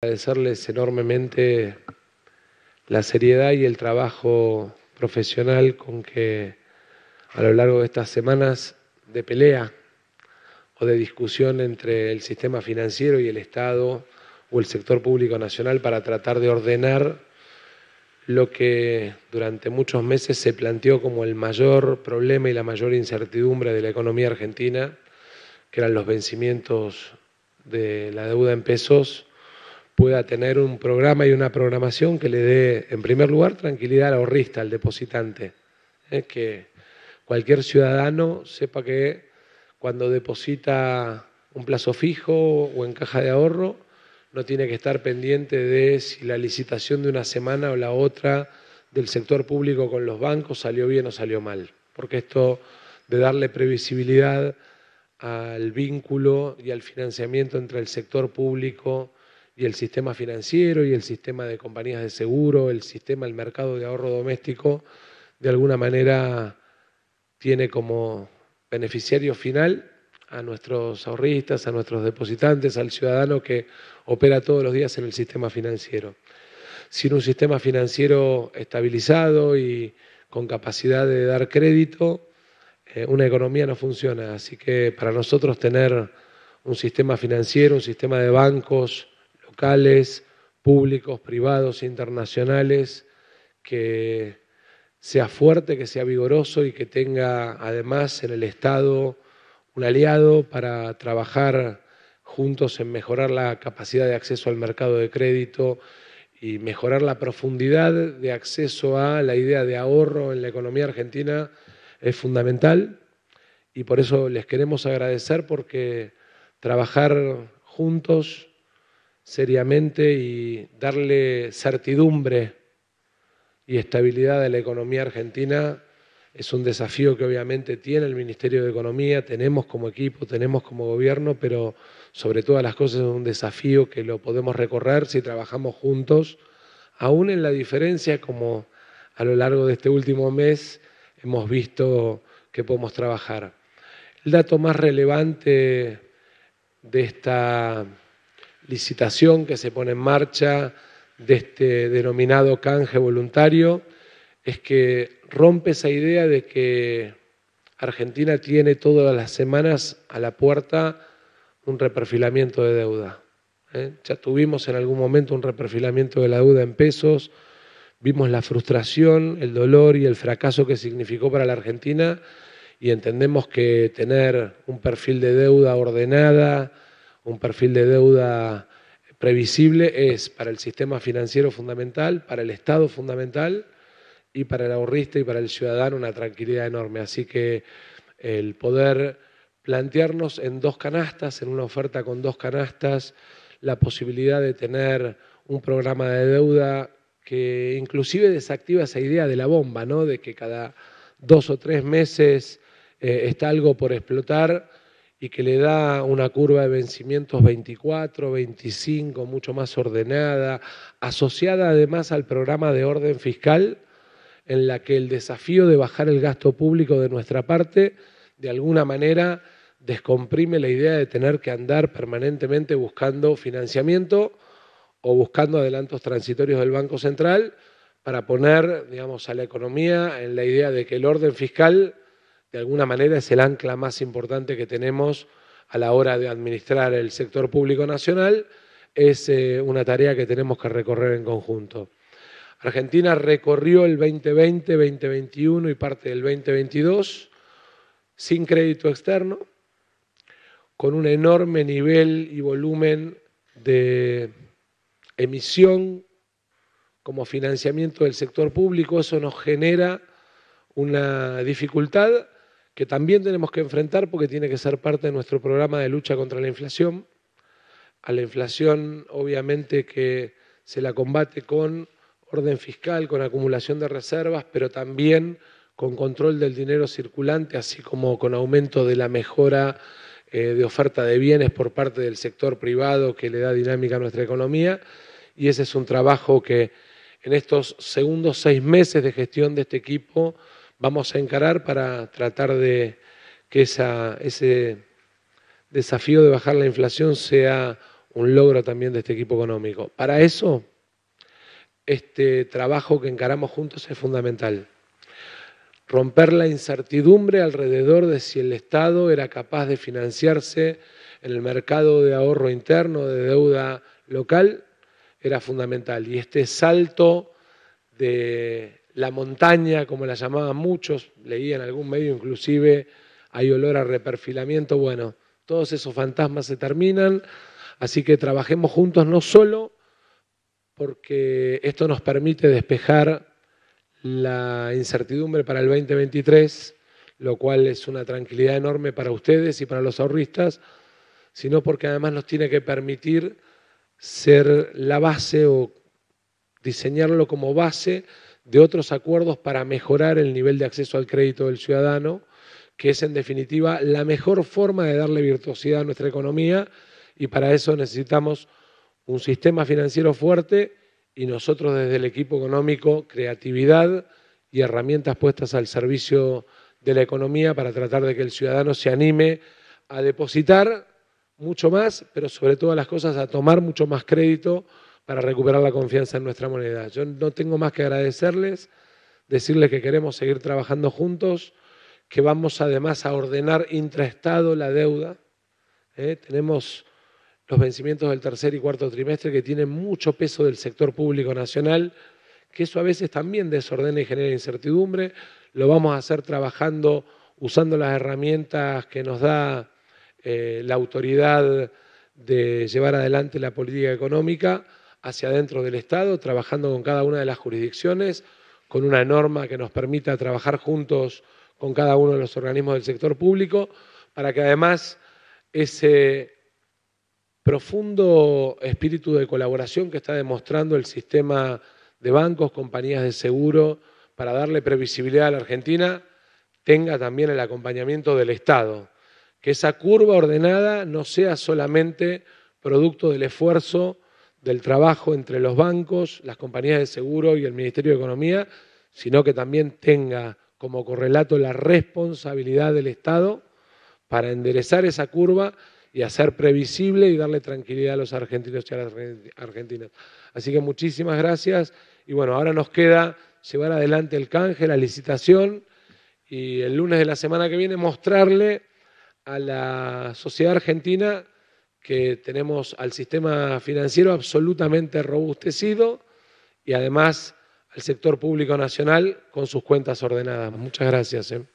Agradecerles enormemente la seriedad y el trabajo profesional con que a lo largo de estas semanas de pelea o de discusión entre el sistema financiero y el Estado o el sector público nacional para tratar de ordenar lo que durante muchos meses se planteó como el mayor problema y la mayor incertidumbre de la economía argentina, que eran los vencimientos de la deuda en pesos pueda tener un programa y una programación que le dé, en primer lugar, tranquilidad al ahorrista, al depositante, Es ¿eh? que cualquier ciudadano sepa que cuando deposita un plazo fijo o en caja de ahorro, no tiene que estar pendiente de si la licitación de una semana o la otra del sector público con los bancos salió bien o salió mal, porque esto de darle previsibilidad al vínculo y al financiamiento entre el sector público y el sistema financiero y el sistema de compañías de seguro, el sistema, el mercado de ahorro doméstico, de alguna manera tiene como beneficiario final a nuestros ahorristas, a nuestros depositantes, al ciudadano que opera todos los días en el sistema financiero. Sin un sistema financiero estabilizado y con capacidad de dar crédito, eh, una economía no funciona. Así que para nosotros tener un sistema financiero, un sistema de bancos, locales, públicos, privados, internacionales, que sea fuerte, que sea vigoroso y que tenga además en el Estado un aliado para trabajar juntos en mejorar la capacidad de acceso al mercado de crédito y mejorar la profundidad de acceso a la idea de ahorro en la economía argentina es fundamental y por eso les queremos agradecer porque trabajar juntos seriamente y darle certidumbre y estabilidad a la economía argentina es un desafío que obviamente tiene el Ministerio de Economía, tenemos como equipo, tenemos como gobierno, pero sobre todas las cosas es un desafío que lo podemos recorrer si trabajamos juntos, aún en la diferencia como a lo largo de este último mes hemos visto que podemos trabajar. El dato más relevante de esta licitación que se pone en marcha de este denominado canje voluntario es que rompe esa idea de que Argentina tiene todas las semanas a la puerta un reperfilamiento de deuda. ¿eh? Ya tuvimos en algún momento un reperfilamiento de la deuda en pesos, vimos la frustración, el dolor y el fracaso que significó para la Argentina y entendemos que tener un perfil de deuda ordenada, un perfil de deuda previsible es para el sistema financiero fundamental, para el Estado fundamental y para el ahorrista y para el ciudadano una tranquilidad enorme. Así que el poder plantearnos en dos canastas, en una oferta con dos canastas, la posibilidad de tener un programa de deuda que inclusive desactiva esa idea de la bomba, ¿no? De que cada dos o tres meses eh, está algo por explotar y que le da una curva de vencimientos 24, 25, mucho más ordenada, asociada además al programa de orden fiscal, en la que el desafío de bajar el gasto público de nuestra parte, de alguna manera, descomprime la idea de tener que andar permanentemente buscando financiamiento o buscando adelantos transitorios del Banco Central para poner, digamos, a la economía en la idea de que el orden fiscal de alguna manera es el ancla más importante que tenemos a la hora de administrar el sector público nacional, es eh, una tarea que tenemos que recorrer en conjunto. Argentina recorrió el 2020, 2021 y parte del 2022 sin crédito externo, con un enorme nivel y volumen de emisión como financiamiento del sector público, eso nos genera una dificultad que también tenemos que enfrentar porque tiene que ser parte de nuestro programa de lucha contra la inflación. A la inflación obviamente que se la combate con orden fiscal, con acumulación de reservas, pero también con control del dinero circulante, así como con aumento de la mejora eh, de oferta de bienes por parte del sector privado que le da dinámica a nuestra economía. Y ese es un trabajo que en estos segundos seis meses de gestión de este equipo vamos a encarar para tratar de que ese desafío de bajar la inflación sea un logro también de este equipo económico. Para eso, este trabajo que encaramos juntos es fundamental. Romper la incertidumbre alrededor de si el Estado era capaz de financiarse en el mercado de ahorro interno, de deuda local, era fundamental. Y este salto de la montaña, como la llamaban muchos, leía en algún medio inclusive, hay olor a reperfilamiento, bueno, todos esos fantasmas se terminan, así que trabajemos juntos no solo porque esto nos permite despejar la incertidumbre para el 2023, lo cual es una tranquilidad enorme para ustedes y para los ahorristas, sino porque además nos tiene que permitir ser la base o diseñarlo como base de otros acuerdos para mejorar el nivel de acceso al crédito del ciudadano, que es en definitiva la mejor forma de darle virtuosidad a nuestra economía y para eso necesitamos un sistema financiero fuerte y nosotros desde el equipo económico creatividad y herramientas puestas al servicio de la economía para tratar de que el ciudadano se anime a depositar mucho más, pero sobre todas las cosas a tomar mucho más crédito para recuperar la confianza en nuestra moneda. Yo no tengo más que agradecerles, decirles que queremos seguir trabajando juntos, que vamos además a ordenar intraestado la deuda. ¿eh? Tenemos los vencimientos del tercer y cuarto trimestre que tienen mucho peso del sector público nacional, que eso a veces también desordena y genera incertidumbre. Lo vamos a hacer trabajando, usando las herramientas que nos da eh, la autoridad de llevar adelante la política económica hacia adentro del Estado, trabajando con cada una de las jurisdicciones, con una norma que nos permita trabajar juntos con cada uno de los organismos del sector público, para que además ese profundo espíritu de colaboración que está demostrando el sistema de bancos, compañías de seguro, para darle previsibilidad a la Argentina, tenga también el acompañamiento del Estado. Que esa curva ordenada no sea solamente producto del esfuerzo del trabajo entre los bancos, las compañías de seguro y el Ministerio de Economía, sino que también tenga como correlato la responsabilidad del Estado para enderezar esa curva y hacer previsible y darle tranquilidad a los argentinos y a las argentinas. Así que muchísimas gracias y bueno, ahora nos queda llevar adelante el canje, la licitación y el lunes de la semana que viene mostrarle a la sociedad argentina que tenemos al sistema financiero absolutamente robustecido y además al sector público nacional con sus cuentas ordenadas. Muchas gracias. Eh.